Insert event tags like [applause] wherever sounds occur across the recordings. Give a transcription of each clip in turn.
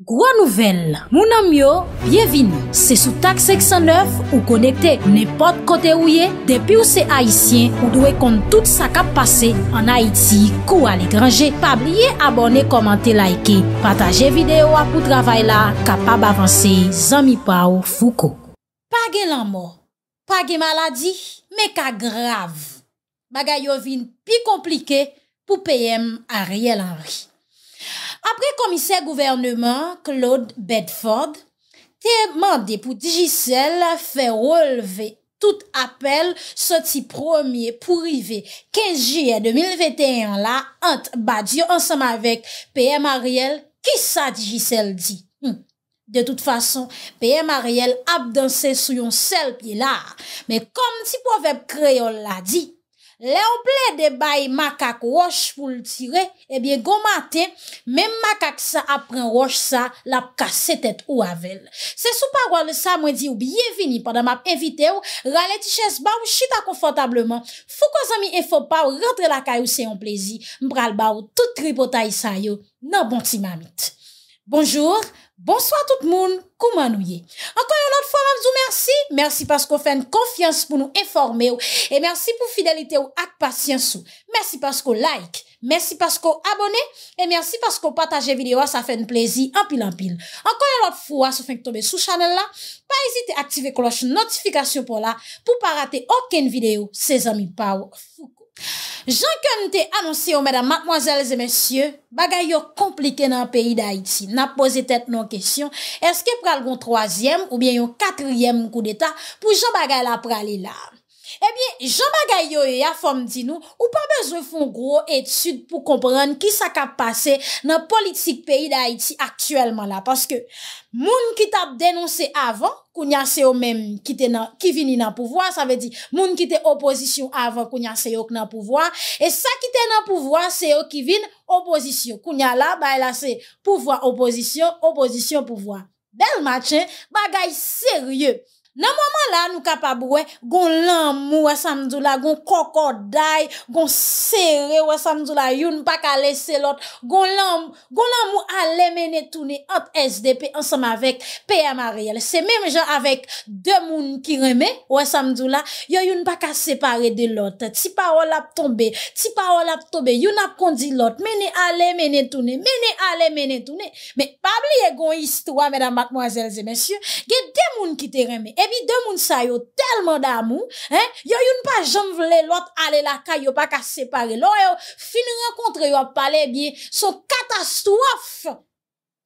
Gwa nouvel, mounan myo, bievin, se sou tak 609 ou konekte, ne pot kote ouye, depi ou se haisyen ou dwe kont tout sa kap pase an Haiti kou al ekranje. Pabliye abone, komante, laike, pataje videyo apou travay la, kapab avanse, zami pa ou fuko. Pag e lamo, pag e maladi, me ka grav, baga yo vin pi komplike pou peyem a riel anri. apre komise gouvernement Claude Bedford, te mande pou Digicel fe releve tout apel soti promye pou rive ke jye 2021 la ant badyo ansam avek PM Ariel, ki sa Digicel di? Hmm. De tout fason, PM Ariel ap danse sou yon sel pi la, me kom ti po vep kreol la di, Le ou ple de bay makak wosh pou l tire, ebyen gomate, mem makak sa apren wosh sa, lap ka setet ou avel. Se sou parwa le sa mwen di ou biye vini, padan map evite ou, rale ti ches ba ou chita konfotableman. Fou kwa zami e fo pa ou rentre la kay ou se yon plezi, mbral ba ou tout tribo ta yisa yo, nan bon ti mamit. Bonjour, bonsoi tout moun, kouman ou ye. Ou mersi, mersi pasko fèn konfians pou nou informe ou E mersi pou fidelite ou ak pasyens ou Mersi pasko like, mersi pasko abone E mersi pasko pataje video a sa fèn plezi anpil anpil Anko yalot fwa sou fèn k tombe sou chanel la Pa ezite aktive kloche notifikasyon pou la Pou pa rate oken video se zami pa ou Jankan te anonsi ou mèdam matmwazèl zè mèsyè, bagay yo komplike nan peyi d'Haïti. Na pose tèt nan kèsyon, eske pral gon troasyèm ou bien yon katryèm mkou d'Etat pou jan bagay la pral ilan. Ebyen, jan bagay yo yo e ya fom di nou, ou pa bezo foun gro etud pou kompren ki sa ka pase nan politik peyi da Haiti aktuelman la. Paske, moun ki ta denonse avan, kounya se yo menm ki vini nan pouvoi. Sa ve di, moun ki te opozisyon avan kounya se yo nan pouvoi. E sa ki te nan pouvoi, se yo ki vini opozisyon. Kounya la, ba ela se pouvoi opozisyon, opozisyon pouvoi. Bel matchen, bagay seryeu. Nan mwaman la nou kapab wè, goun lan mwou wè samdou la, goun kokoday, goun sere wè samdou la, youn pa ka lese lot, goun lan mwou ale mè netounè ap SDP ansam avèk PMA reale. Se mèm jò avèk dè moun ki remè wè samdou la, yon yon pa ka separe de lot, ti pa wòl ap tombe, ti pa wòl ap tobe, yon ap kondi lot, mè ne ale mè netounè, mè ne ale mè netounè. Bi demoun sa yo telman damou, yo yon pa jom vle lot ale la ka, yo pa ka separe lo, non, yo fin renkontre yo pale biye, so katastrof!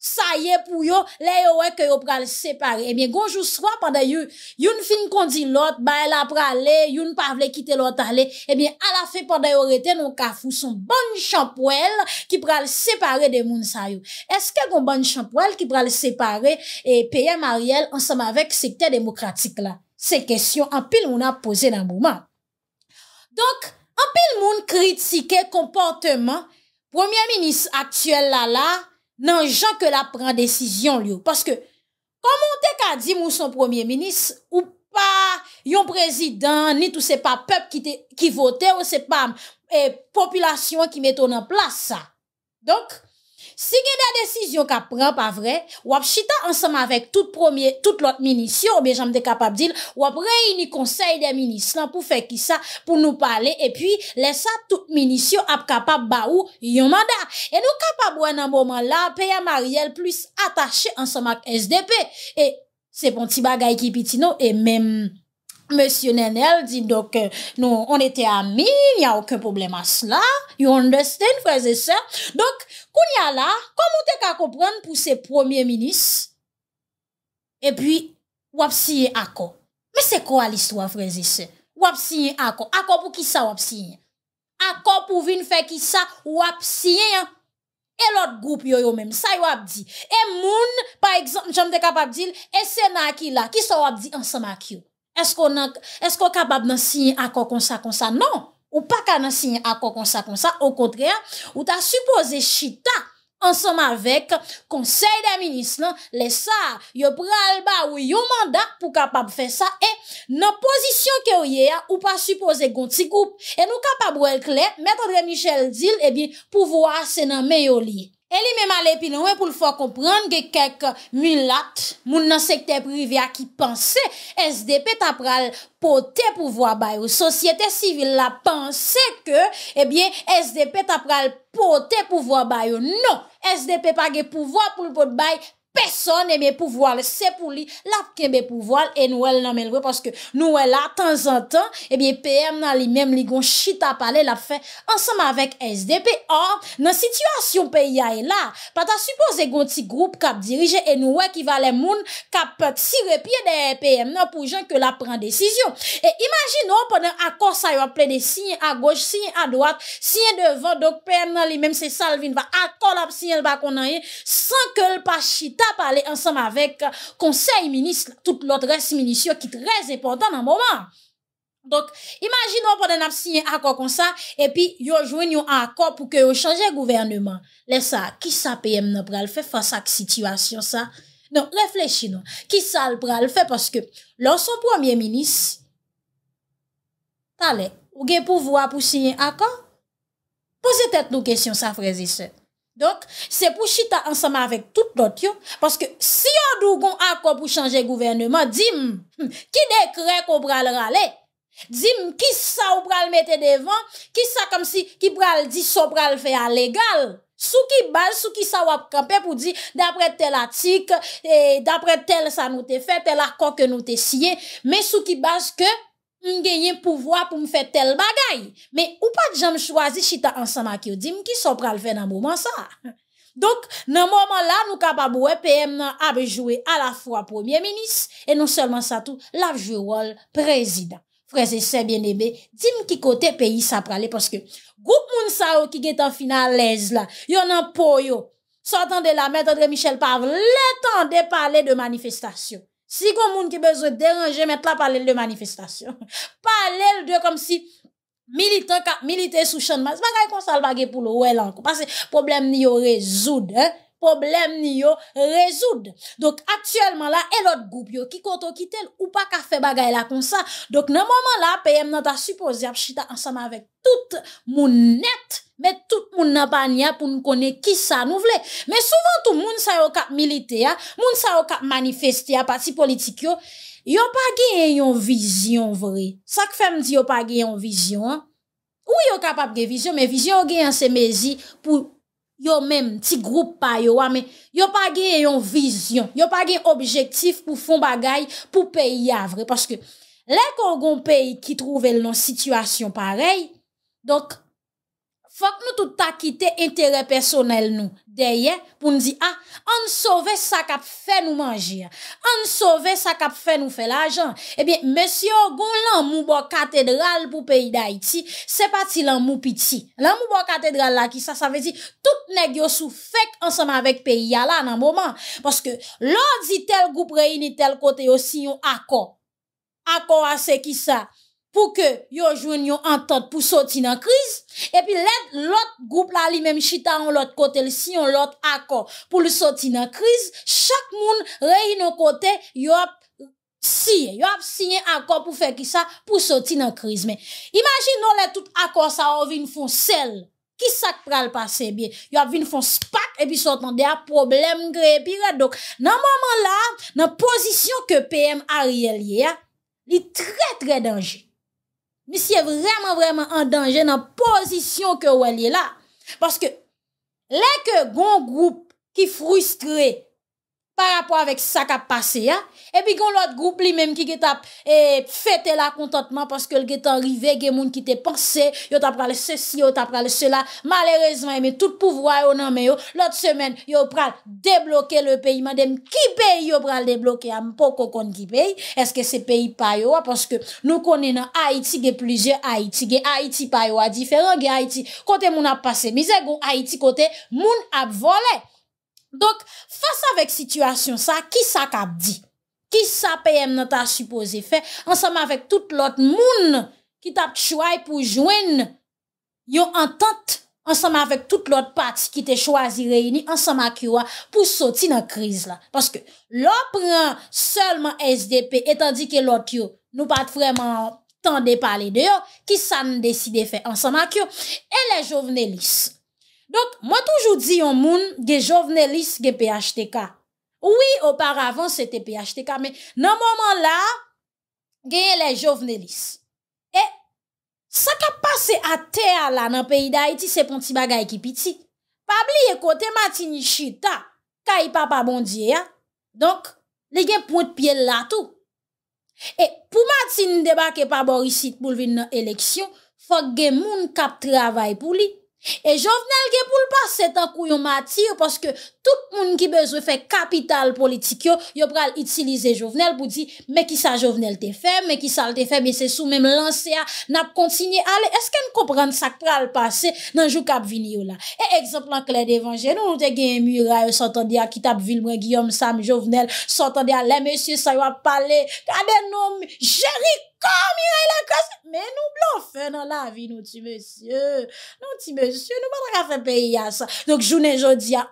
Sa ye pou yo, le yo wek yo pral separe. Ebyen, eh gonjou swa panday yo, yon fin kondi lot, bay la prale, yon pavle kite lot ale, ebyen, ala fe panday yo rete nou kafou, son banj champouel ki pral separe de moun sa yo. Eske gon banj champouel ki pral separe e peye Marielle ansam avek sekte demokratik la? Se kestyon an pil moun apose nan mouman. Donk, an pil moun kritike kompanteman, premier minis aktuel la la, nan jan ke la pren desisyon liyo. Paske, komon dek a di moun son premier minis, ou pa yon prezidant, ni tou se pa pep ki vote, ou se pa eh, popilasyon ki mette ou nan plasa. Donk, Sige de desisyon kap pran pa vre, wap chita ansama vek tout lot minisyon ou bejam de kapap dil, wap rey ni konsey de minisyon pou fe ki sa pou nou pale e pi lesa tout minisyon ap kapap ba ou yon manda. E nou kapap wè nan mouman la peya mariyel plus atache ansama k SDP e se pon ti bagay ki pitino e menm. Monsie Nenel di doke, non, on ete ami, ni a ouken problem as la. You understand, freze se? Dok, koun ya la, komon te ka kompran pou se premier minis? E pi, wap siye akon. Me se ko al istwa, freze se? Wap siye akon. Akon pou ki sa wap siye? Akon pou vin fe ki sa wap siye? E lot group yo yo men, sa yo wap di. E moun, pa eksemp, jom te kapap di, e sena ki la, ki sa wap di ansama ki yo. Esko kapab nan sinye akon konsa konsa? Non! Ou pa ka nan sinye akon konsa konsa? Ou kontre, ou ta suppose chita ansama vek konsey de a minis, le sa, yo pralba ou yo manda pou kapab fe sa. E nan posisyon ke ou ye ya, ou pa suppose gonti koup, e nou kapab wèl kle, metodre Michel Dille, ebi eh pouvoa se nan meyo liye. Eli men male pina we pou l fo kompran ge kek milat moun nan sekte privya ki panse SDP tapral pote pou vwa bayo. Sosyete sivil la panse ke, ebyen, SDP tapral pote pou vwa bayo. Non, SDP pa ge pou vwa pou l pot bayo. Peson eme pou voale sepou li Lap kembe pou voale E nouwe nan menwe Paske nouwe la tan zan tan Ebyen PM nan li mem li gon chita pale Lap fe ansam avek SDP Or nan situasyon pe yae la Pata supose gonti groupe kap dirije E nouwe ki vale moun Kap pot si repye de PM Nan pou jan ke la pren desisyon E imajin nou ponen akos ayon Ple de sinye a goche, sinye a doat Sinyen devan, dok PM nan li mem se salvin Va akol ap sinyen bako nan ye San ke l pa chita a pale ansam avek konsey minis, tout lot res minisyon ki trez epotan nan moman. Dok, imajin nou pwede nan ap sinye akon konsa, epi yo jwen nou akon pou ke yo chanje gouvernement. Lesa, ki sa peyem nou pral fe fasa k situasyon sa? Non, reflechi nou. Ki sa pral fe paske, lonson pwemyen minis tale, ou gen pou vwa pou sinye akon? Pose tet nou kesyon sa frezisek. Donk, se pou chita ansama avèk tout dot yo, paske si yo dougon akon pou chanje gouvernement, di m, hmm, ki de krek ou pral rale? Di m, ki sa ou pral mette devan? Ki sa kom si ki pral di so pral fe a legal? Sou ki bal, sou ki sa wap kapè pou di, dapre tel atik, eh, dapre tel sa nou te fe, tel akon ke nou te siye, me sou ki bas ke... m genyen pou vwa pou m fè tel bagay. Me ou pa djan m chwazi chita ansan makyo, dim ki so pral fè nan mouman sa. [laughs] Dok nan mouman la, nou kapabou e pèm nan abe jwè a la fwa pwemye menis, e nou selman sa tou la vjewol prezidant. Freze se bien ebe, dim ki kote peyi sa pral e, paske goup moun sa ou ki getan final lez la, yon nan poyo, sotan de la mette André Michel parle, tan de pale de manifestasyon. Si kon moun ki bezwe derenje, met la pale l de manifestasyon. [laughs] Pale l de kom si milite sou chanman. Sma gaye konsal bagye pou l wè lankou. Pase problem ni yo rezoud, eh. problem ni yo rezoud. Dok, aktuelman la, elot goup yo ki koto ki tel ou pa ka fe bagay la kon sa. Dok, nan moman la, peyem nata suposye ap chita ansama vek tout moun net, met tout moun napan ya pou mkone ki sa nou vle. Met souvan tou moun sa yo kap milite ya, moun sa yo kap manifest ya, pati politik yo, yo pa gen yon vizyon vre. Sak fem di yo pa gen yon vizyon. Ou yo kap ap gen vizyon, men vizyon yo gen yon semezi pou yo même petit groupe pa yo mais yo pas gen yon vision yo pas d'objectif objectif pour fond bagaille pour payer à vrai parce que les Congo pays qui trouvent dans situation pareille donc Fak nou tout akite entere personel nou. Deye, pou nou di a, ah, an sove sakap fe nou manjir. An sove sakap fe nou fe lajan. Ebyen, mesyo, goun lan mou bo katedral pou peyi da iti, se pati lan mou piti. Lan mou bo katedral la ki sa, sa vezi, tout negyo sou fek ansama vek peyi ya la nan mouman. Paske, lor di tel goup rey ni tel kote yo si yon akon. Akon a se ki sa. pou ke yon joun yon antote pou soti nan kriz, epi let lout group la li, mèm chita yon lout kote, si yon lout akor pou lout soti nan kriz, chak moun rey yon kote, yon ap siye, yon ap siye akor pou fe ki sa, pou soti nan kriz. Men, imagine nou let tout akor sa, yon vin fon sel, ki sak pral pase bi, yon vin fon spak, epi sotan de a problem gre, pi red, dok nan maman la, nan posisyon ke PM a riel ye, ni tre tre denje, mi siye vreman vreman an danjen an pozisyon ke waliye la. Paske, leke gon group ki frustre... Par apwa vek sa kap pase ya. Ebi kon lout group li menm ki ge tap fete la kontantman. Paske l ge tanrive ge moun ki te panse. Yo tap prale se si, yo tap prale se la. Malerezman yon men tout pouvwa yo nanmen yo. Lout semen yo pral debloke le peyi. Madem ki peyi yo pral debloke. Ampo koko kon ki peyi. Eske se peyi payo wa. Paske nou konen an Haiti ge plije Haiti. Ge Haiti payo wa. Diferon ge Haiti kote moun ap pase. Mize go Haiti kote moun ap vole. Donk, fasa vek situasyon sa, ki sa kap di? Ki sa peyem nou ta supose fe? Anseman vek tout lot moun ki tap chouay pou jwen yo entente. Anseman vek tout lot pati ki te chwazi reyini. Anseman ki yo pou soti nan kriz la. Paske, lopren, selman SDP, etan di ke lot yo nou pat fweman tende pale de yo, ki sa nou deside fe? Anseman ki yo, e le jovenelis. Donk, mwen toujou di yon moun ge jovnelis ge PHTK. Ouwi, oparavan se te PHTK, men nan mounman la, ge ye le jovnelis. E, sa ka pase a ter la nan peyi da iti, se pon ti bagay ki piti. Pabli ye kote matin yi chita, ka yi papa bondye ya, donk, le gen pwet pye lato. E, pou matin yi deba ke pa borisit pou vin nan eleksyon, fok gen moun kap travay pou li, E javnel ge pou l'passe, se tankou yon mati, yo paske... Tout moun ki bezwe fe kapital politik yo, yo pral itilize jovenel pou di, me ki sa jovenel te fe, me ki sa te fe, me se sou men lansea, nap kontinye ale, eske n koprande sa k pral pase, nan jou kap vini yo la. E ekzemplan klede evanje, nou nou te genye mura, yo sotandia ki tap vil mwen, Guillaume Sam, jovenel, sotandia, le, monsye, sa yo ap pale, kade nou, jeri, komi re la kos, men nou blonfe nan la vi, nou ti monsye, nou ti monsye, nou patra fe peyi ya sa, nou ki jounen jodi ya,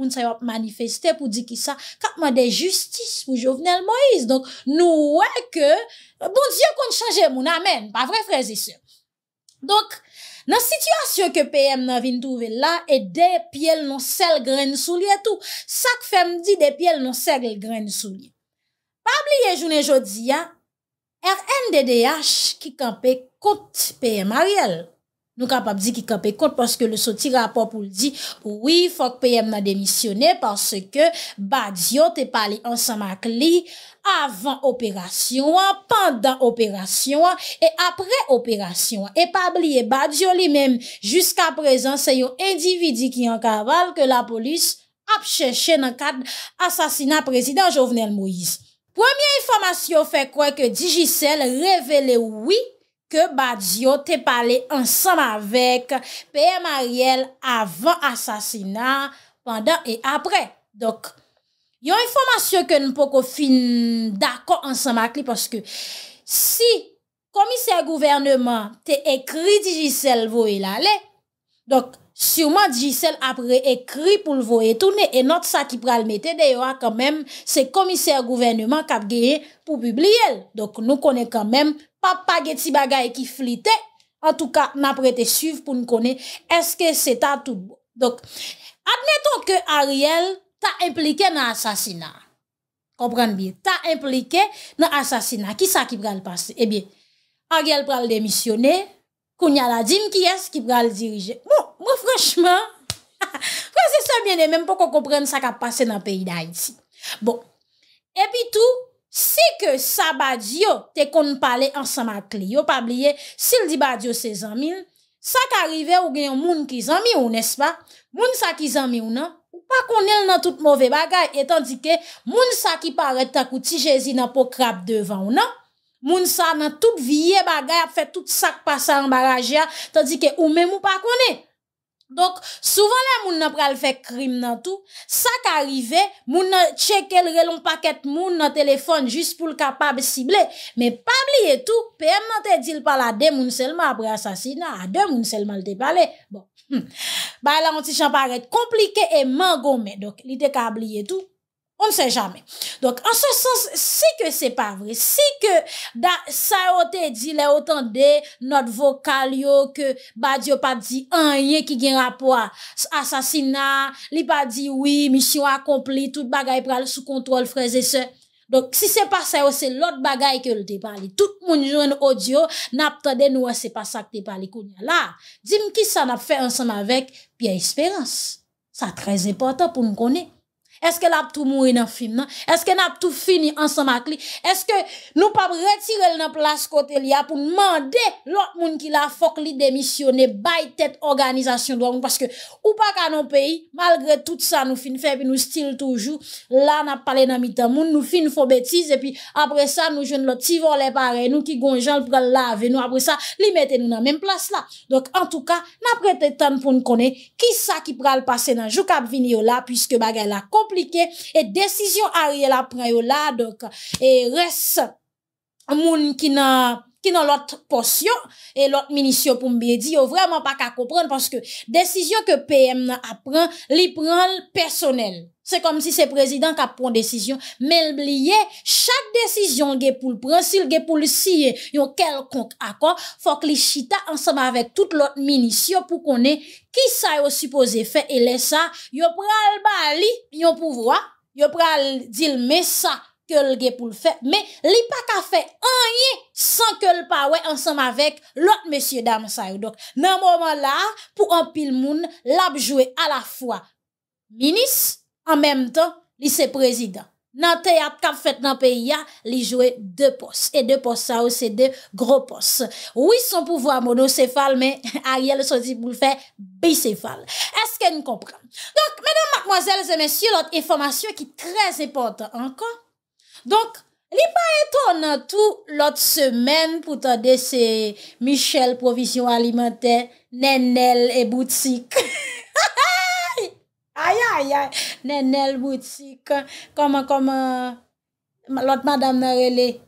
Poun sa yop manifeste pou di ki sa kapman de justis pou Jovenel Moïse. Donk nou wè ke, bon diyo kon chanje moun amen, pa vre frezi se. Donk, nan situasyon ke P.M. nan vin touve la, e de pye l non sel gren sou li etou. Sak fem di de pye l non sel gren sou li. Pabli ye jounen jodi ya, R.N.D.D.H. ki kampe kont P.M. Ariel. Nou kap ap di ki kap ekot, paske le soti rapop ou li di, oui, fok peyem nan demisyonè, paske badjo te pali ansan mak li, avan operasyon, pandan operasyon, e apre operasyon, e pabliye badjo li men, jiska prezen se yo individi ki an kaval, ke la polis ap chè chè nan kat asasina prezident Jovenel Moïse. Premier informasyon fè kwen ke Digicel revele oui, ke badjo te pale ansam avek P.M. Ariel avan asasina pandan e apre. Dok, yon informasyon ke nou poko fin dako ansam akli, paske si komiser gouvernement te ekri di jisel vo e lale, dok, souman di jisel apre ekri pou l vo e toune, e not sa ki pralmete, deyo a kamem, se komiser gouvernement kapgeye pou publie el. Dok, nou konen kamem pou papageti bagay ki flite, en tou ka, ma prete suiv pou nou kone, eske se ta tout bon. Dok, apneton ke Ariel, ta implike nan asasina. Kompran biye, ta implike nan asasina. Ki sa ki pral pase? Ebiye, eh Ariel pral demisyone, kounya la din ki es, ki pral dirije. Mou, mou franjman, pranjman se sa mwene, menm pou kon kompran sa ka pase nan peyda iti. Bon, epi tou, moun, Si ke sa badyo te kon pale ansama kli yo pabliye, sil di badyo se zanmil, sa ka rive ou genyon moun ki zanmi ou nespa, moun sa ki zanmi ou nan, ou pa konel nan tout mouve bagay, etan dike moun sa ki pare takou ti jezi nan po krap devan ou nan, moun sa nan tout viye bagay ap fet tout sak pasa an baraje a, etan dike ou men mou pa konel. Donk, souvan la moun nan pral fe krim nan tou, sa ka rive, moun nan cheke l relon paket moun nan telefon jist pou l kapab sible, me pabliye tou, pèm nan te dil pala de moun selman apre asasina, a de moun selman te pale. Bon, [laughs] ba la moun ti chan paret komplike e man gome, donk, li te ka abliye tou. On ne se jame. Donc, an se sens, si ke se pa vre. Si ke sa yo te di le otan de not vokal yo ke ba di yo pa di anye ki gen rapwa. Asasina, li pa di oui, misyon akompli, tout bagay prale sou kontrol freze se. Donc, si se pa sa yo, se lot bagay ke yo te pali. Tout moun joun audio nap tande nou se pa sa te pali kou nye la. Dime ki sa nap fe ansam avek, pi a esperans. Sa trez eporta pou m konen. Eske non? la ap tou mouni nan film nan? Eske la ap tou fini ansan mak li? Eske nou pa ap retirel nan plas kote li a pou mande lout moun ki la fok li demisyon e bay tet organizasyon do an? Paske ou pa ka nan peyi, malgre tout sa nou fin feb e nou stil toujou, la nap pale nan mitan moun, nou fin fò betiz, e pi apre sa nou jwen lout tivol e pare, nou ki gonjan l pou la lave, nou apre sa li mette nou nan men plas la. Dok an tou ka, na prete tan pou nou kone, ki sa ki pral pase nan jou kap vini yo la pwiske bagay la kop, plike, e desisyon a rye la preyo la, dok, e res moun ki nan a ki nan lot potyon, e lot minisyon pou mbe di, yo vreman pa ka kompran, pwanske desisyon ke PM nan ap pran, li pran l personel. Se kom si se prezidant ka pran desisyon, mel blye, chak desisyon ge pou l pran, sil ge pou l siye, yo kel kont akon, fok li chita ansama vek tout lot minisyon, pou konen, ki sa yo suppose fe, e lesa, yo pran l bali, yo pou vwa, yo pran dil me sa, ke lge pou l'fè, me li pa ka fè anye, san ke l pa wè, ansanm avèk lot mèsyè dame sa yo. Donk, nan mouman la, pou an pil moun, lab jwè a la fwa, minis, an mèm tan, lise prezidant. Nan teyat kap fèt nan peyi ya, li jwè de pos, e de pos sa yo, se de gro pos. Ou son pouvo [laughs] a mono sefal, men a yè le son si pou l fè, bi sefal. Eske nou kompran? Donk, mèdam, makmwazèl, zè mèsyè, lot e fòmasyon ki trèz e pòntan. Donk, li pa eton nan tou lot semen pou tade se Michel Provision Alimenter, Nennel et Boutique. Ha [laughs] ha ha! Aya aya! Nennel, Boutique, koma koma, lot Madame Marele,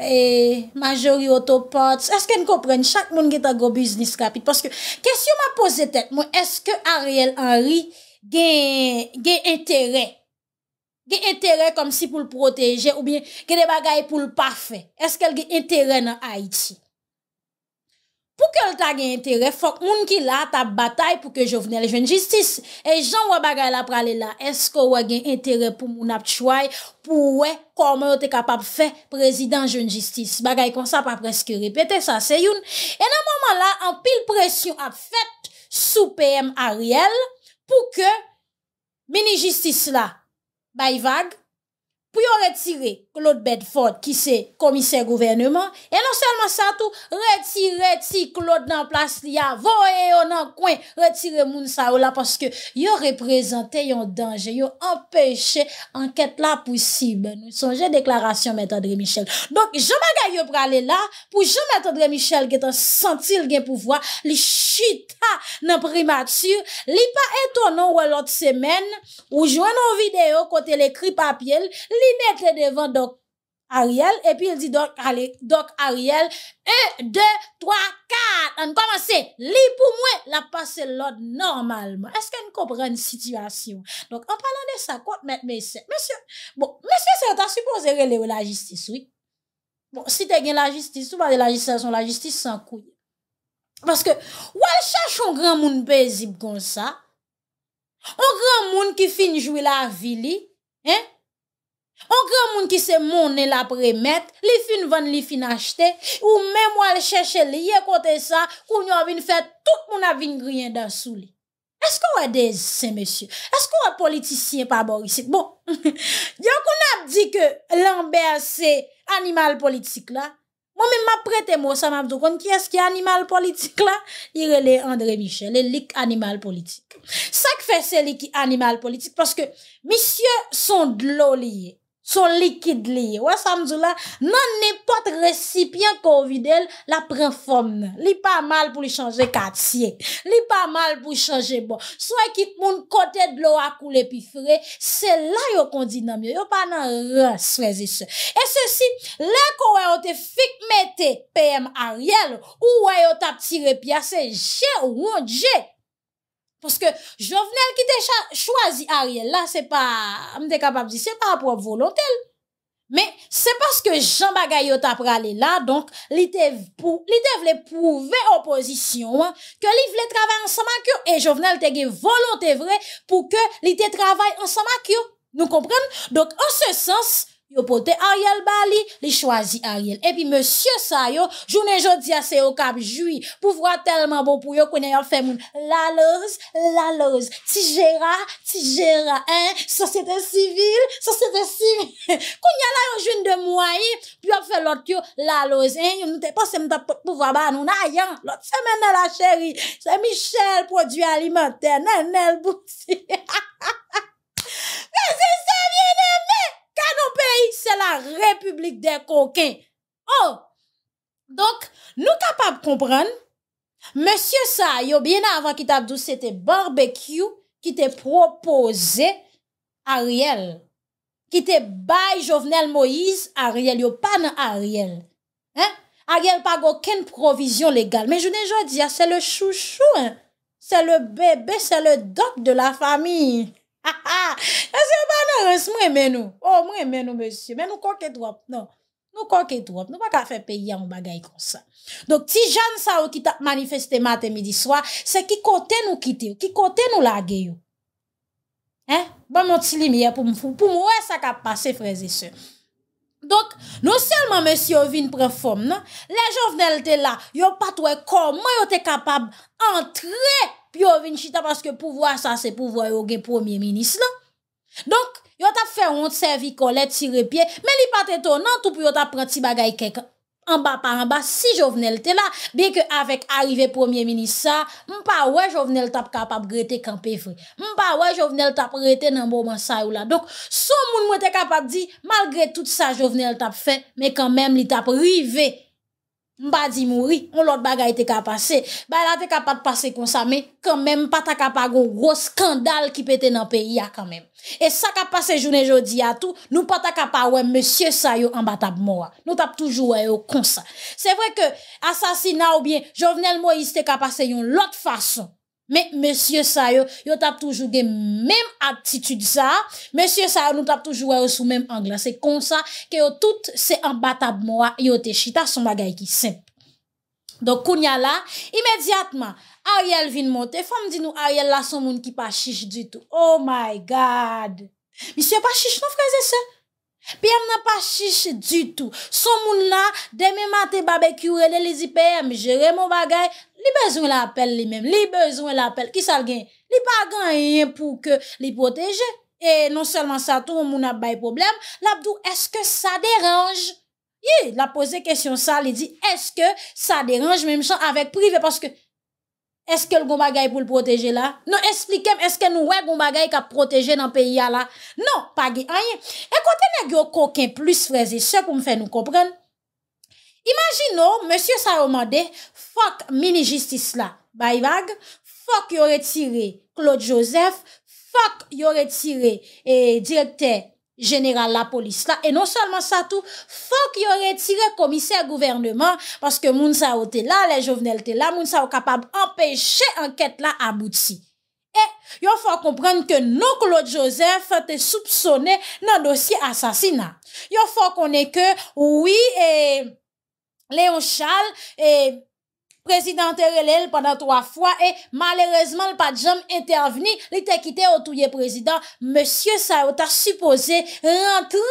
e, Majori Autoport. Eske n kopren? Chak moun geta go biznis kapit. Kes yo ma pose tet, moun, eske Ariel Henry gen enterey? gen entere kom si pou l'proteje ou bien gen de bagay pou l'parfè. Eske l gen entere nan Haiti? Pou ke l ta gen entere, fok moun ki la tap batay pou ke jo vene l jeun jistis? E jan wè bagay la pralè la, eske wè gen entere pou moun ap chway pou wè kome o te kapap fè prezident jeun jistis? Bagay kon sa pa preske repete, sa se youn. E nan mouman la, an pil presyon ap fèt sou PM Ariel pou ke mini jistis la, bay vague, pour yon retirer Claude Bedford, ki se komiser gouvernement, e non selman sa tou, reti, reti, Claude nan plas li a voe yo nan kwen, reti remoun sa ou la, paske yo reprezenten yon denje, yo empèche anket la poussib, nou sonje deklarasyon, mète André Michel. Donk, jom aga yo prale la, pou jom mète André Michel getan sentil gen pouvoa, li chita nan primatur, li pa eton nan wè lot semen, ou jwen nan videyo kote l'ekri papyel, Ariel, epi li di dok, ale, dok Ariel, e, de, to, ka, an komanse, li pou mwen la pase lòd normalman, eske an kopre an sityasyon, donk, an palan de sa, kote met mesye, monsye, bon, monsye se ta supose rele ou la jistis, oui, bon, si te gen la jistis, tout pa de la jistis, son la jistis san kouye, paske, wale chache un gran moun bezib kon sa, un gran moun ki finjou la vili, he, On kre moun ki se mounen la premet, li fin van li fin achete, ou men moun al chèche li ye kote sa koun yo avin fè tout moun avin griyen da sou li. Eskou wè dezisè, monsye? Eskou wè politisyen pa borisik? Bon, [laughs] yo koun ap di ke l'an bè se animal politik la, moun men mè prete mò sa mè ap do kon ki eskè animal politik la, li re le André Michel, le lik animal politik. Sak fè se lik animal politik, paske misye son dlo li ye. Son likid li, wè samzou la, nan nepot resipyen kou vide l, la pren fòm nan. Li pa mal pou li chanje kat siye. Li pa mal pou li chanje bon. Sou e kit moun kote dlo akoule pi fre, se la yo kondi nan miyo. Yo pa nan rè srezi se. E se si, lè kou wè yo te fikmete pèm a rèl, ou wè yo ta ptire piya, se jè ou wè jè. Paske jovenel ki te chwazi a riel la, se pa mde kapap di se pa aprop volontel. Me, se paske Jean Bagayot ap prale la, donk li te vle pouve opozisyon, ke li vle travay ansama kyo, e jovenel te ge volontevre pou ke li te travay ansama kyo. Nou kompren? Donk an se sens... Yo pote Ariel Bali, li chwazi Ariel. E pi monsye sa yo, jounen jodi ase yo kap jwi. Pouvwa telman bon pou yo kwenye yo fè moun. La loz, la loz. Tijera, tijera. Sa sète sivil, sa sète sivil. [laughs] Kwenye la yo joun de mouayi, pi yo fè lot yo la loz. Yo nou te posen mtap pouvwa ba nou na ayan. Lot semen na la cheri. Se Michel Produit Alimenter, nanel bousi. [laughs] Mwen se semen nan me. La nou peyi, se la republik de kokin. Oh, donk nou kapab kompren. Monsie sa, yo bien avan ki tabdou, se te barbekyou ki te propoze Ariel. Ki te bay Jovenel Moïse Ariel, yo pan Ariel. Ariel pag oken provizyon legal. Men jounen jounen diya, ah, se le chouchou, se le bebe, se le dok de la famiye. Ha [laughs] ha, mwen se yo banan res mwen menou O oh, mwen menou mwen se yo, men nou koke drop non. Nou koke drop, nou pa ka fe peyi an mwen bagay kon sa Dok ti jan sa ou ki tap manifeste maten midi swa Se ki kote nou kite ou, ki kote nou lage ou Eh, ban mwen ti li miye pou mwen foun, pou mwen wè sa kap pase freze se Dok nou selman mwen se yo vin pre fom nan Le jovnel te la, yo patwe kom, mwen yo te kapab entre Pi yo vin chita paske pou vwa sa se pou vwa yo gen premier minis la. Donk yo tap fe yon servikole ti repye. Men li paten tonan tou pou yo tap pranti bagay kek anba pa anba si jovenel te la. Bek yo avek arrive premier minis sa, mpa wè jovenel tap kapap grette kanpe fwe. Mpa wè jovenel tap grette nan bomansay ou la. Donk sou moun mwen te kapap di, malgre tout sa jovenel tap fe, men kanmem li tap rivek. mba di mouri, on lot bagay te kapase, ba la te kapat pase konsa, men, kanmen, pata kapagon, gwo skandal ki pete nan peya, kanmen. E sa kapase jounen jodi atou, nou pata kapawem, msye sa yo amba tab moua. Nou tab toujou yo konsa. Se vwe ke, asasina ou bien, jovenel mwoyi se te kapase yon lot fason. Men, monsye sa yo, yo tap toujou gen menm aptitude sa. Monsye sa yo nou tap toujou wè yo sou menm angla. Se kon sa, ke yo tout se ambatab mwa, yo te chita son bagay ki semp. Donk koun ya la, imediatman, Ariel vin monte. Fom di nou Ariel la son moun ki pa chiche du tout. Oh my God! Monsye pa chiche nan fraze se? Pi yam nan pa chiche du tout. Son moun la, deme mate, babe kyou, rene le zipè, me jere mon bagay... Li bezwen la apel li menm, li bezwen la apel. Ki sal gen? Li bagan enyen pou ke li proteje. E non selman sa tou moun ap bay problem, la bdou, eske sa deranj? Ye, la pose kèsyon sa, li di, eske sa deranj menm chan avèk prive, paske eske l goumba gay pou l proteje la? Non esplikem, eske nou wè goumba gay ka proteje nan peyi ya la? Non, pagi enyen. E kote nè gyo koken plus freze, se pou m fè nou kopren. Imagino, monsie sa omande, Fok mini-justis la, baybag, fok yore tire Claude Joseph, fok yore tire direkter general la polis la, e non salman sa tou, fok yore tire komiser gouvernement, paske moun sa ou te la, le jovenel te la, moun sa ou kapab empèche anket la abouti. E, yon fok komprende ke nou Claude Joseph te soupsonne nan dosye asasina. Prezidentè relèl pandan 3 fwa e malèrezman l'padjam interveni l'itekite otouye prezident, Monsie Sarota supose rentre.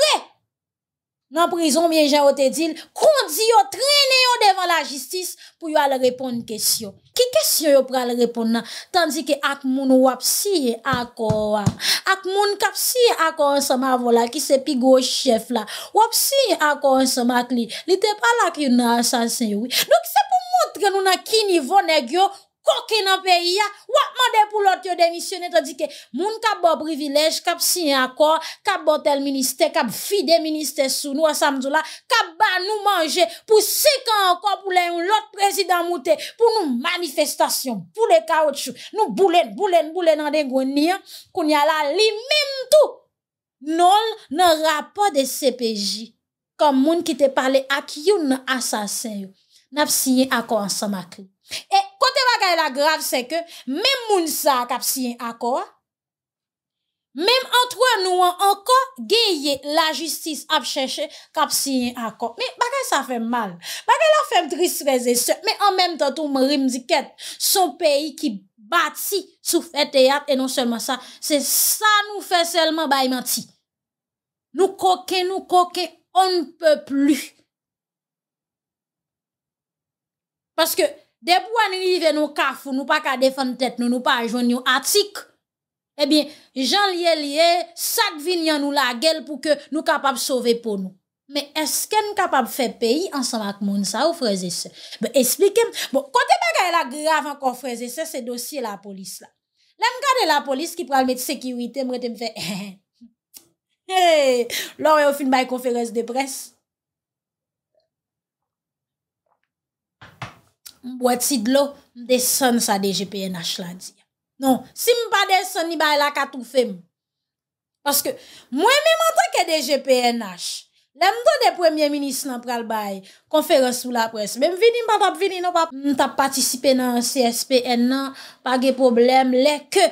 Nan prizon, mwen gen yo te dil, kondi yo trene yo devan la jistis pou yo ale repon n kesyon. Ki kesyon yo pou ale repon nan? Tandiki ak moun wap si, ak wap. Ak moun kap si, ak wap seman wola ki se pi gochef la. Wap si, ak wap seman kli. Li te pala ki nan sasen yo. Don ki se pou montre nou nan ki nivou neg yo. poki nan peyi ya, wap mande pou lot yo demisyon eto dike, moun kap bo privilej, kap sinye akor, kap botel minister, kap fide minister sou nou asamdou la, kap ba nou manje pou si kan akor pou lè yon lot prezident moutè, pou nou manifestasyon, pou lè kaoutchou, nou bou lè, bou lè, bou lè nan den gwen niyan, koun yala li men tou. Non, nan rapor de CPJ, kom moun ki te pale ak yon asasen yo, nap sinye akor an samakri. E Kote bagay la grav se ke, mem moun sa kap siyen akor, mem antwa nou an, anko geye la jistis ap cheshe, kap siyen akor. Me bagay sa fe mal. Bagay la fe drist vezese. Me an menm tentou mrim diket, son peyi ki bati sou fete yat, e non selman sa. Se sa nou fe selman ba imanti. Nou koke, nou koke, on ne pe plu. Paske, De pou an rive nou kafou, nou pa ka defan tet, nou nou pa ajon nou atik. Ebyen, eh jan liye liye, sak vin yon nou la gel pou ke nou kapap sove pou nou. Men eske nou kapap fe peyi ansan ak moun sa ou freze se? Be, esplikem. Bon, kote mwen kade la grave an kon freze se, se dosye la polis la. Len kade la polis ki pral met sekirite, mwete mwe fe, he he. He he, lor e ou fin my konferens de presse. Mwen bweti dlo, mwen deson sa DGPNH la di. Non, si mwen pa deson, ni bay la katou fe mwen. Paske, mwen mwen mwantre ke DGPNH. Lè mwen ton de Premier Ministre nan pral bay, konferans pou la pres. Mwen vinim pa pap vinim, nan pa pap. Mwen tap patisipe nan CSPN nan, pa ge problem, lè ke,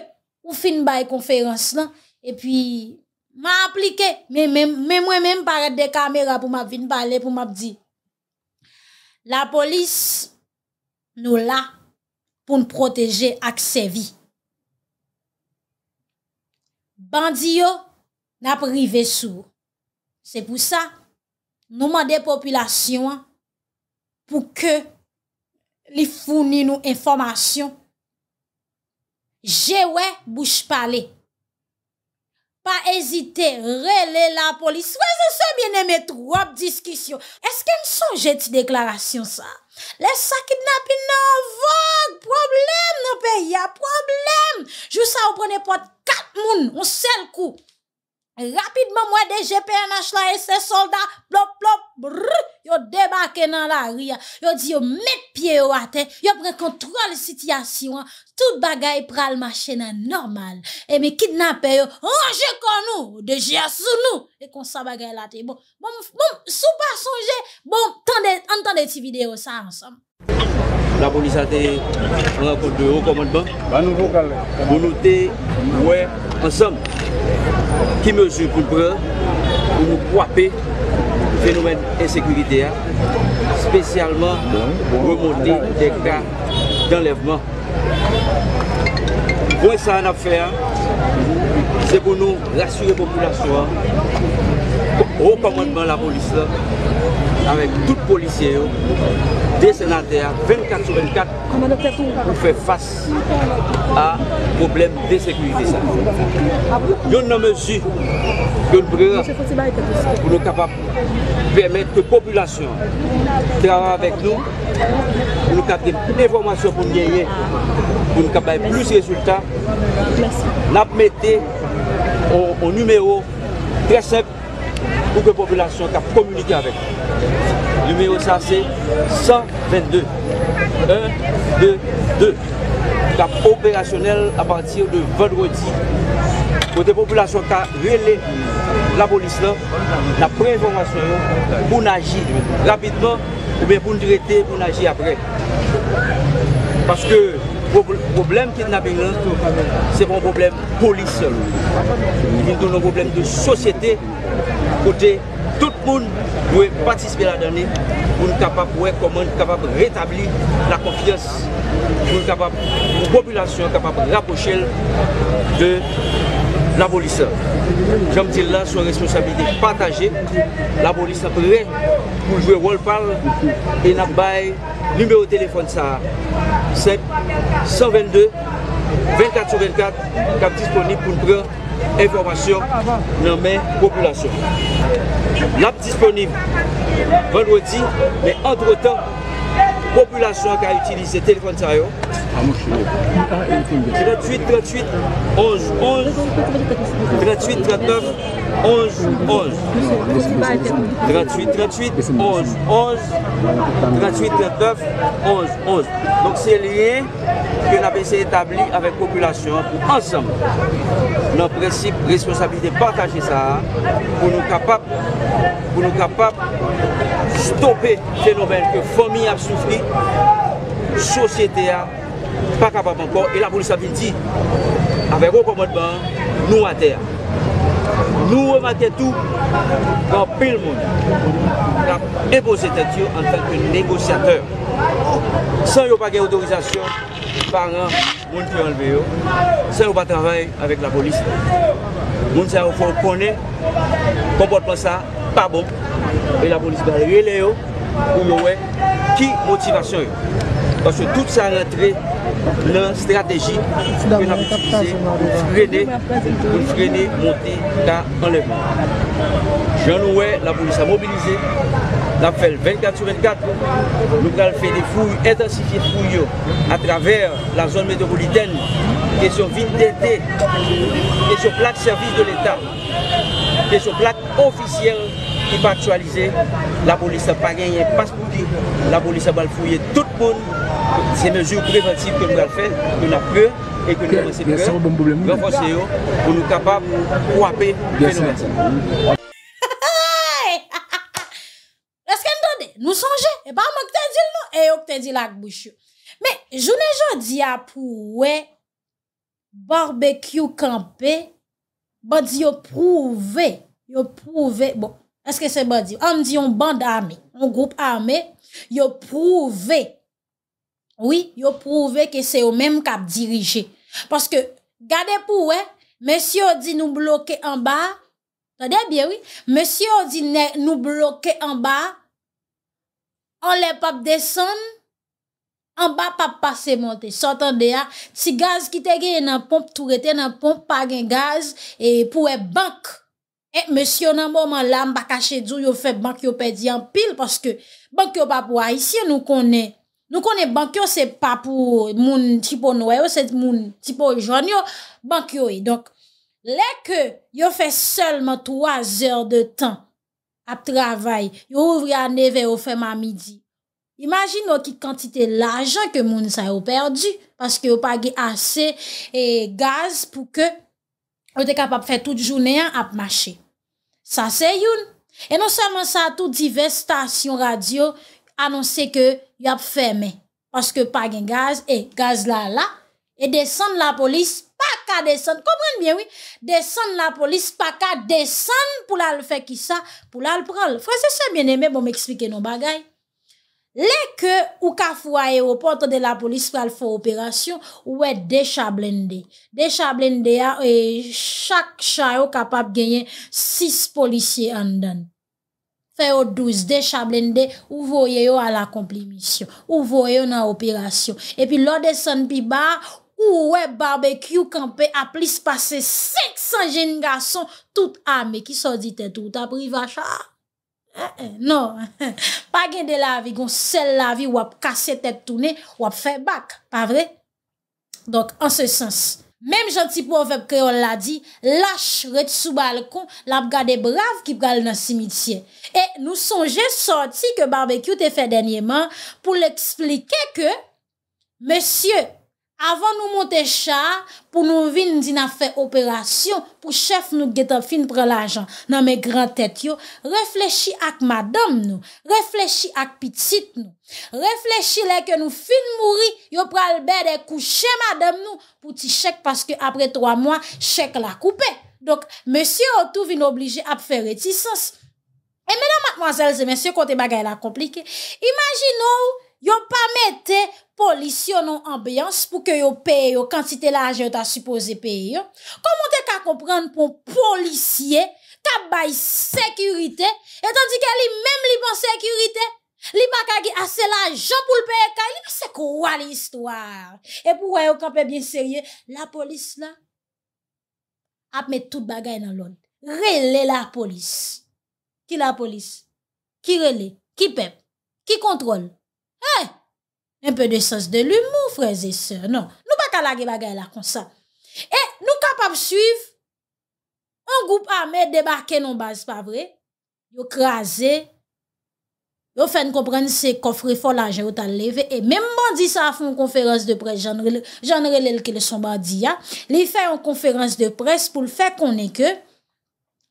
ou fin bay konferans nan. E pi, mwen aplike, mwen mwen mwen paret de kamera pou mwen vin balè, pou mwen ap di. La polis, Nou la pou nou proteje ak se vi. Bandiyo na prive sou. Se pou sa, nouman de popilasyon pou ke li founi nou informasyon. Jewe bou chpale. pa ezite rele la polis. Weze se bine me trop diskisyon. Eske n son jeti deklarasyon sa? Le sa kidnapin nan vok, problem nan pe, ya problem. Jou sa ou prene pot kat moun, ou sel kou. Rapidman mwen de GPNH la E se soldat plop plop Yo debake nan la ria Yo di yo met piye yo ate Yo prekontrol sityasyon Tout bagay pral mache nan normal E me kidnape yo Anje kon nou, deje asou nou E kon sa bagay late Bon, sou pasonje Bon, entende ti video sa ansom La polisate Anakonde yo komadman Bonote Mwen ansom qui mesure pour prendre pour nous couper le phénomène insécuritaire, hein? spécialement pour remonter des cas d'enlèvement. Pour ça, on hein? c'est pour nous rassurer la population, au hein? commandement de la police, avec les policiers, des sénateurs, 24 sur 24, pour faire face à problème de sécurité. Nous Il y a une mesure pour nous capables de permettre que la population travaille avec nous, pour nous capter plus d'informations pour nous gagner, pour nous capter plus de résultats. Nous mettons au numéro très simple pour que la population puisse communiquer avec numéro ça c'est 122. 1, 2, 2. C'est opérationnel à partir de vendredi. Pour population populations population relé la police, là, la préinformation pour agir rapidement ou bien pour nous traiter, pour agir après. Parce que le problème kidnapping, c'est un problème police. C'est un problème de société côté tout le monde doit participer à la donnée pour être capable comment capable rétablir la confiance pour capable la population capable de rapprocher de la police. J'aime dire là, une responsabilité partagée. La police pour jouer rôle parle et n'a pas numéro de téléphone ça. 7 122 24 sur 24 qui est disponible pour le prendre Information non Population population. disponible vendredi, mais entre population qui a utilisé le téléphone. 38 38 11 11 38 39 11, 11. 38, 38, 11, 11. 38, 39, 11, 11. Donc c'est lié que l'ABC avons établi avec la population pour ensemble. nos principe responsabilité partager ça pour nous capables pour nous capables stopper ces nouvelles que famille a souffert, société a pas capable encore et la police a dit avec vos commandements nous à terre. Nous remettons tout dans pile le monde. déposé imposé tête en tant que négociateur. Sans n'y pas d'autorisation, parents, monde qui enlevé. Sans avoir pas travail avec la police. pas sa yo fò konè, comportement ça pas bon, Et la police va rele yo, ou Quelle qui motivation motivation Parce que tout sa rentre la stratégie que avons utilisée pour freiner, pour monter, ta Je Jean jean la police a mobilisé, la fait 24 sur 24, nous fait fait des fouilles, intensifiées à fouilles à travers la zone métropolitaine, question sou d'été, question plaque service de l'État, question plaque officielle. ki pa aktualize, la boli se pa genye, pas pou di, la boli se bal fouye, tout pou, se menjou preventif ke nou gal fè, nou na pwè, ekou nou mwese pwè, renfosè yo, pou nou kapab mwapè, mwenou mwese. Eske ndande, nou sonje, e ba mwen kwen te dil nou, e yo kwen te dil ak bwishyo. Me, jounen joun di ap wè, barbekyou kampe, mwen di yo prouve, yo prouve, bon, An m di yon band arme, yon group arme, yon prouve ki se yon menm kap dirije. Paske gade pou we, monsi yon di nou bloke an ba, monsi yon di nou bloke an ba, an le pap desen, an ba pap pase monte. Sotan de ya, ti gaz ki te genye nan pomp tou rete nan pomp, pag gen gaz, e pou we bank. Mèsyon nan mò man lam bakache djou yo fè bankyo pedi an pil paske bankyo pa pou a isye nou konè. Nou konè bankyo se pa pou moun tipo nou e yo, se moun tipo jwanyo, bankyo e. Donk, lèk yo fè selman 3 zèr de tan ap travay, yo ouvri an evè yo fè ma midi. Imagin yo ki kantite lajan ke moun sa yo perdi paske yo pagi ase gaz pou ke yo te kapap fè tout jounen ap mache. Sa se youn. E non seman sa tout divers stasyon radyo anonse ke yop ferme. Paske pag en gaz, e gaz la la, e desen la polis, pa ka desen, komprende bien oui, desen la polis, pa ka desen, pou la l fe ki sa, pou la l pral. Fransese mwen eme, bon m eksplike nou bagay. Lè ke ou ka fwa e o pote de la polis pral fwa operasyon, ou e de chablende. De chablende a, e chak chay ou kapap genyen 6 polisye andan. Fè ou 12 de chablende, ou voye yo a la komplimisyon, ou voye yo nan operasyon. E pi lò de san pi ba, ou ou e barbeky ou kampe a plis pase 500 jen gason tout ame ki so dite tout apri vachan. Eh, eh, non, [laughs] pa gen de lavi, gon sel lavi, wap kase tek toune, wap fe bak, pa vre? Donk, an se sens. Mem janti pou wap kreol la di, lache ret sou balkon, lap gade brav ki pral nan simitie. E nou son jen soti ke barbekyou te fe denyeman pou l'eksplike ke, Monsye, Avon nou monte chah, pou nou vin di na fe operasyon, pou chef nou getan fin pre la jan nan me gran tet yo, reflechi ak madam nou, reflechi ak pitit nou, reflechi leke nou fin mouri, yo pralbe de kouche madam nou, pou ti chek paske apre 3 mwa, chek la koupe. Dok, monsye o tou vin oblije ap fe retisans. E mena mwazelze, monsye konti bagay la komplike, imagino yo pa mete chak. Polisyon nou ambyans pou ke yo peyo kantite la aje yo ta suppose peyo. Komonte ka kompran pou policye, ka bay sekurite, etan di ke li mem li ban sekurite, li baka ki ase la aje pou l'peye, ka li nan se kwa li istwa. E pou wè yo ka pe bien serye, la polis nan ap met tout bagay nan lond. Rele la polis. Ki la polis? Ki rele? Ki pep? Ki kontrol? Eh! Un pe de sos de l'humou, freze se. Non, nou baka la ge bagay la konsa. E nou kapap suiv, an goup amè, debakè non base pa vre, yo krasè, yo fèn komprense, kofre fol a jè ou tal leve, e mèm bandi sa fè an konferans de pres, jan relèl ke le sombandiya, li fè an konferans de pres, pou l'fè konè ke...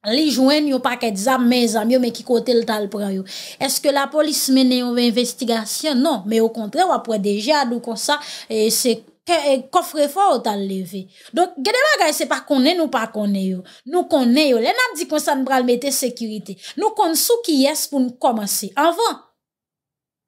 Li jwen yon paket zan men zan yon men ki kote l tal pran yon. Eske la polis menen yon investigasyon? Non, men o kontre wapre deje adou konsa, e se e kofre fwa w tal leve. Don, gede magay se pa konen ou pa konen yon? Nou konen yon. Le nan di konsan bral mette sekurite. Nou konsou ki yes pou nou komanse. Anvan!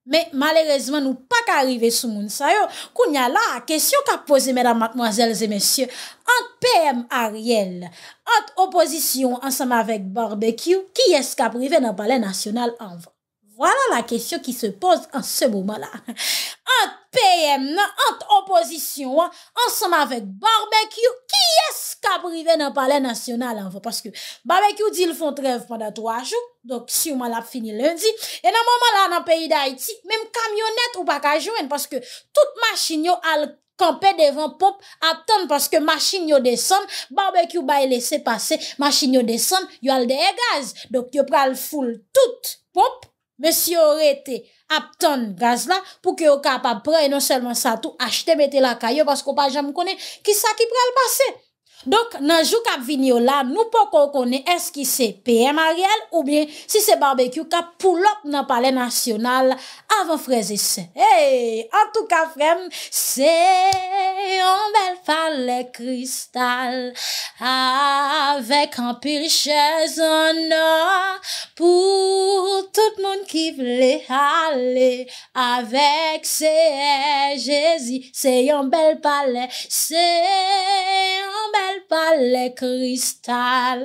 Me malerezman nou pa ka rive sou moun sayo, kou nya la kesyon ka pose medan matmoazelze mesye, ant PM Ariel, ant opozisyon ansama vek Barbecue, ki yes ka prive nan balen nasyonal anvo. Wala la kesyon ki se pose an se mouman la. Ante PM nan, ante oposisyon an, anseman vek barbekyou, ki eska prive nan pale nasyonal an? Parce ke barbekyou di l'fon trev pandan 3 jou, donk si ouman la fini lundi. E nan mouman la nan peyi d'Haïti, menm kamyonet ou bakajouen, parce ke tout machin yo al kampe devan pop, atan parce ke machin yo deson, barbekyou bay lese pase, machin yo deson, yo al dehe gaz. Donk yo pral foule tout pop, Men si yo rete ap ton gaz la, pou ki yo kap ap pre, non selman sa tou achete, mette la kayo, pasko pa jan m konen, ki sa ki pre al basen? Donk nanjou kap vinyo la, nou pou kon kone eski se P.M. Ariel ou bie se se barbekyou kap pou lop nan pale nasyonal avan freze se. En tou ka frem, se yon bel pale kristal, avek an piriche zonon, pou tout moun ki vle ale, avek se jezi, se yon bel pale, se yon. mèl balè kristal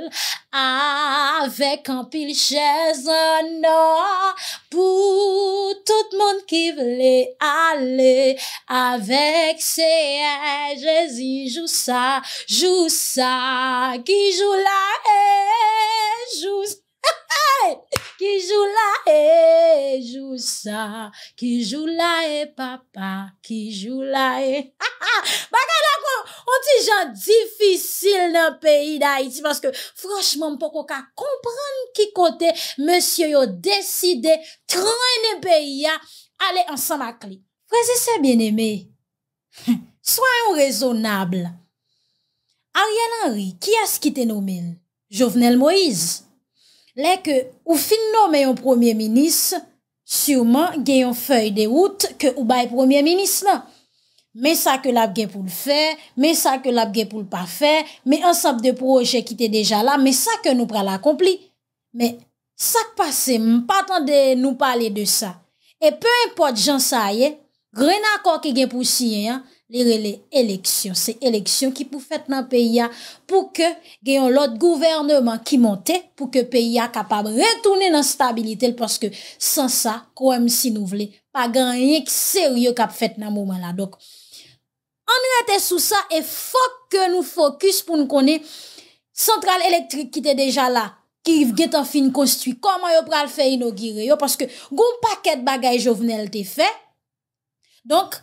avèk an pil chèz an or pou tout moun ki vle ale avèk se jèzi jou sa jou sa ki jou la jou sa [laughs] Ki jou la e, jou sa, ki jou la e papa, ki jou la e, ha [laughs] ha, baka dako, onti jan difisil nan peyi da iti, fwanske, fwanske, fwanske, mpoko ka kompran ki kote, monsye yo deside, trane peyi ya, ale ansan makli. Prese se bien eme, [laughs] swan yo rezonable, arian anri, ki as kite nou men, jovenel moiz, Lè ke ou fin nou mè yon premier minis, souman gen yon fey de wout ke ou bay premier minis nan. Mè sa ke lap gen pou l'fè, mè sa ke lap gen pou l'pa fè, mè ansap de proje ki te deja la, mè sa ke nou pral akompli. Mè sa k'pase, mè patan de nou pale de sa. E peu importe jan sa a ye, grena akor ke gen pou siye yon, Lère lè, eleksyon. Se eleksyon ki pou fèt nan pey ya pou ke geyon lot gouvernement ki monte pou ke pey ya kapab retounen nan stabilitel paske san sa, kouèm si nou vle pa gen yèk seryò kap fèt nan mouman la. Anwen te sou sa, e fòk ke nou fokus pou nou konè central elektrik ki te deja la ki get an fin konstwi. Koman yo pral fè ino gire yo? Paske goun paket bagay jovnel te fè. Donk,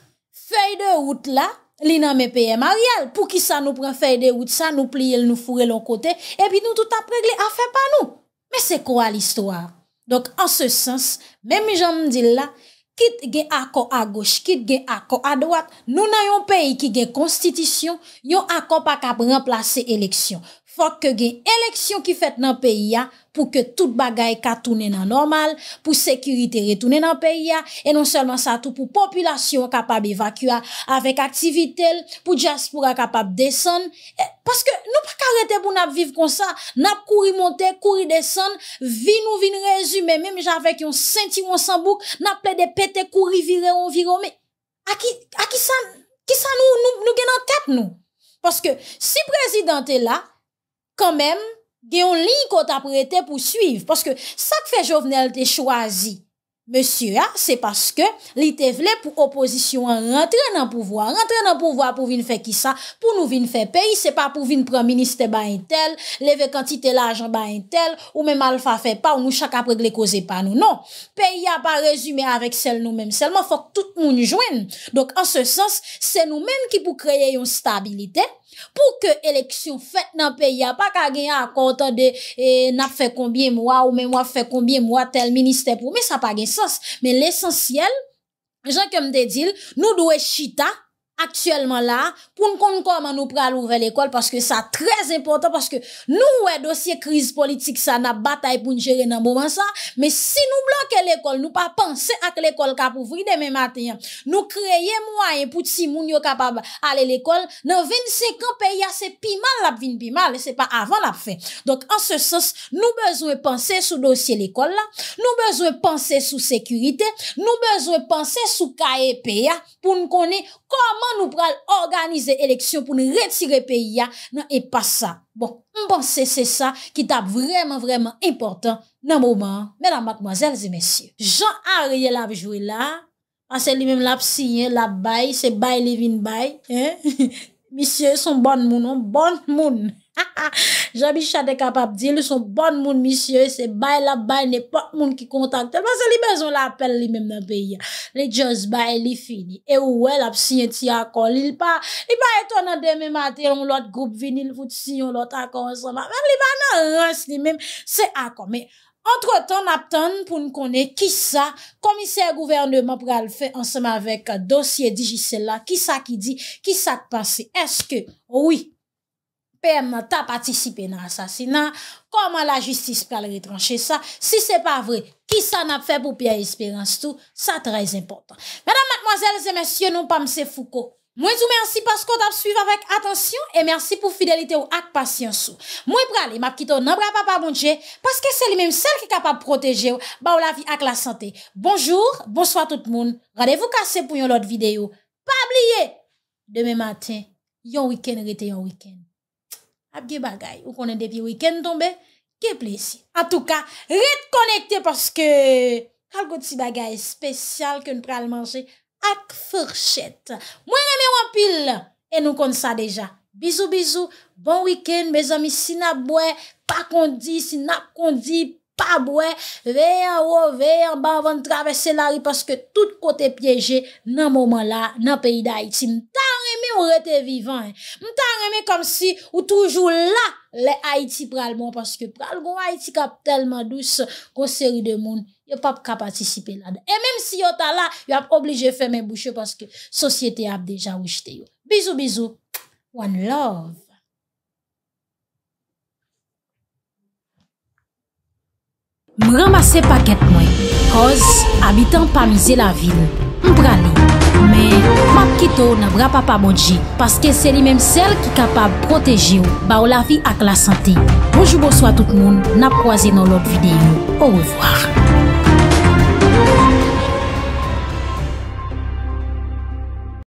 fèy de wout la, li nan mè pèye maryal, pou ki sa nou pren fèy de wout, sa nou pli el nou fure lon kote, epi nou tout ap regle, an fè pa nou, mè se kwa l'histoire, donk an se sens, mè mè jan mè di la, kit ge akon a goch, kit ge akon a dwat, nou nan yon peyi ki ge konstitisyon, yon akon pa kap renplase eleksyon, fòk ke ge eleksyon ki fèt nan peyi ya, pou ke tout bagay katounen an normal, pou sekurite retounen an peya, e non selman sa tou pou populasyon kapab evakua avek aktivitel, pou diaspora kapab desen. Paske nou pa karete pou nap viv konsa, nap kouri monte, kouri desen, vin ou vin rezume, menm javek yon senti monsanbouk, nap ple de pete kouri vire ou vire ou, me a ki sa nou genan kap nou? Paske si prezident e la, kanmem, Gen yon li kota prete pou suiv. Paske sak fe jovenel te chwazi. Monsi ya, se paske li te vle pou oposisyon an rentren an pouvwa. Rentren an pouvwa pou vin fe ki sa. Pou nou vin fe peyi, se pa pou vin pran minister ba entel. Leve kantite la ajan ba entel. Ou men mal fa fe pa ou nou chaka pregle koze pa nou. Non, peyi ya pa rezume avèk sel nou men. Selman fok tout moun jouen. Donk an se sens, se nou men ki pou kreye yon stabilite. pou ke eleksyon fèt nan peyi a, pa ka gen yon akontan de e, na fè konbyen mwa ou men mwa fè konbyen mwa tel minister pou, men sa pa gen sas. Men l'esensyel, jen kem de dil, nou dwe chita, aktuelman la, pou n kon konman nou pralouvre l'ekol, paske sa trez impotant, paske nou wè dosye kriz politik sa na batay pou n jere nan mouman sa, me si nou blokè l'ekol, nou pa panse ak l'ekol kapouvri deme matenyan, nou kreyè mwen pou ti moun yo kapab ale l'ekol, nan 25 peya se pimal la pvin pimal, se pa avan la pfin. Donk an se sos, nou bezwe panse sou dosye l'ekol la, nou bezwe panse sou sekurite, nou bezwe panse sou kae peya pou n konnen koman nou pral organize eleksyon pou nou retire peya nan e pa sa. Bon, mpense se sa ki tap vreman vreman importan nan mouman. Mèlan matmoazèl zè mèsyè. Jean Arie la vjouè la. Ase li mèm la psi, la bay, se bay levin bay. Mèsyè son ban mounan, ban mounan. [laughs] Jami chate kapap di Le son bon moun misye Se bay la bay ne pot moun ki kontak Telman se li bezon la apel li men me beya Le just bay li fini E ouwe la psiyen ti akon Li ba eton nan deme mater Moun lot group vinil fout si yon lot akon Soma men li ba nan lans li men Se akon Entre ton ap ton pou n kone ki sa Komise gouverneur ma pral fe Anseman vek dosye dijise la Ki sa ki di, ki sa kpase Eske wii Pèm nan ta patisipe nan asasinan, koman la jistis pral retranche sa, si se pa vre, ki sa nan ap fe pou pi a espérans tou, sa trèz importan. Mèdam matmoazèl, zè mèsyon nou pa mse fouko, mwen sou mènsi paskou ta ap suiv avèk atensyon, e mènsi pou fidelite ou ak pasyansou. Mwen pral, e map kito nan bra pa pa bontje, paske se li mèm sel ki kapab proteje ou, ba ou la vi ak la sante. Bonjour, bonsoi tout moun, radevou kase pou yon lot videyo, pa abliye, demè matin, yon wikèn rete yon wik ap ge bagay, ou konen devye wikend tonbe, ge plesi. A tou ka, retkonekte paske, kalgo ti bagay spesyal ke nou pral manje ak furchet. Mwen reme wapil, e nou kon sa deja. Bizou, bizou, bon wikend, bezomi sinap bwe, pakondi, sinap kondi, pa bouen, veyen, wou, veyen, ba van travese la ri, paske tout kote pieje, nan mouman la, nan peyi da Haiti, mta reme ou rete vivan, mta reme kom si, ou toujou la, le Haiti pral moun, paske pral moun, Haiti kap telman dous, konseri de moun, yo pap kap atisipe la, e menm si yo ta la, yo ap oblije fèmè bouchè, paske sosyete ap deja oujte yo. Bizou, bizou, one love. M ramase paket mwen. Koz, abitan pa mize la vil. M bralou. Me, map kito nan bra pa pa modji. Paske se li menm sel ki kapab proteji ou. Ba ou la vi ak la sante. Moujou boso a tout moun. Nap waze nan lop videyo. Ou revoar.